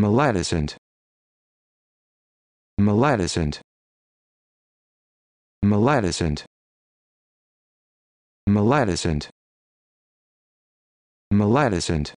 Maleficent. Maleficent. Maleficent. Maleficent. Maleficent.